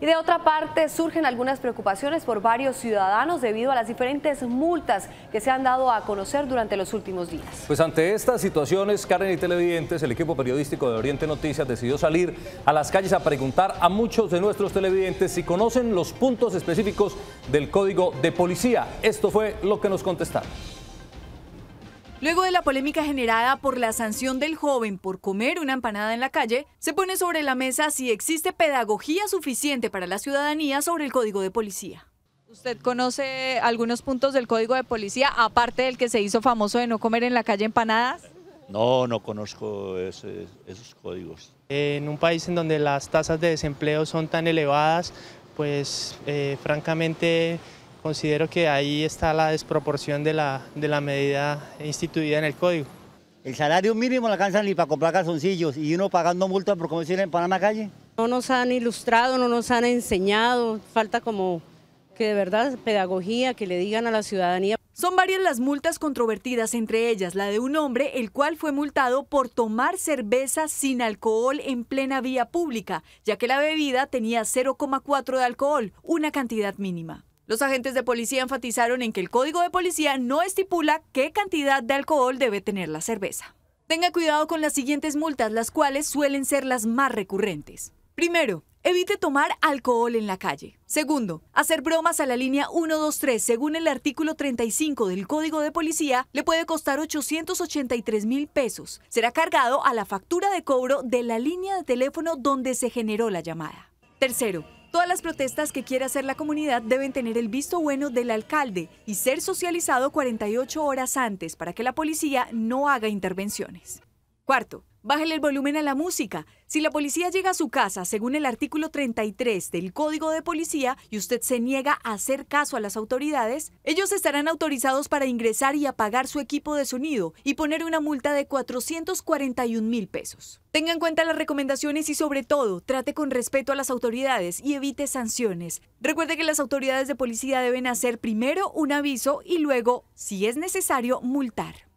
Y de otra parte, surgen algunas preocupaciones por varios ciudadanos debido a las diferentes multas que se han dado a conocer durante los últimos días. Pues ante estas situaciones, Karen y televidentes, el equipo periodístico de Oriente Noticias decidió salir a las calles a preguntar a muchos de nuestros televidentes si conocen los puntos específicos del código de policía. Esto fue lo que nos contestaron. Luego de la polémica generada por la sanción del joven por comer una empanada en la calle, se pone sobre la mesa si existe pedagogía suficiente para la ciudadanía sobre el código de policía. ¿Usted conoce algunos puntos del código de policía, aparte del que se hizo famoso de no comer en la calle empanadas? No, no conozco esos códigos. En un país en donde las tasas de desempleo son tan elevadas, pues eh, francamente Considero que ahí está la desproporción de la, de la medida instituida en el código. El salario mínimo no alcanza ni para comprar calzoncillos y uno pagando multa por comerciar en Panamá calle. No nos han ilustrado, no nos han enseñado, falta como que de verdad pedagogía, que le digan a la ciudadanía. Son varias las multas controvertidas, entre ellas la de un hombre, el cual fue multado por tomar cerveza sin alcohol en plena vía pública, ya que la bebida tenía 0,4 de alcohol, una cantidad mínima. Los agentes de policía enfatizaron en que el código de policía no estipula qué cantidad de alcohol debe tener la cerveza. Tenga cuidado con las siguientes multas, las cuales suelen ser las más recurrentes. Primero, evite tomar alcohol en la calle. Segundo, hacer bromas a la línea 123 según el artículo 35 del Código de Policía le puede costar 883 mil pesos. Será cargado a la factura de cobro de la línea de teléfono donde se generó la llamada. Tercero, Todas las protestas que quiera hacer la comunidad deben tener el visto bueno del alcalde y ser socializado 48 horas antes para que la policía no haga intervenciones. Cuarto, Bájale el volumen a la música. Si la policía llega a su casa, según el artículo 33 del Código de Policía, y usted se niega a hacer caso a las autoridades, ellos estarán autorizados para ingresar y apagar su equipo de sonido y poner una multa de 441 mil pesos. Tenga en cuenta las recomendaciones y sobre todo, trate con respeto a las autoridades y evite sanciones. Recuerde que las autoridades de policía deben hacer primero un aviso y luego, si es necesario, multar.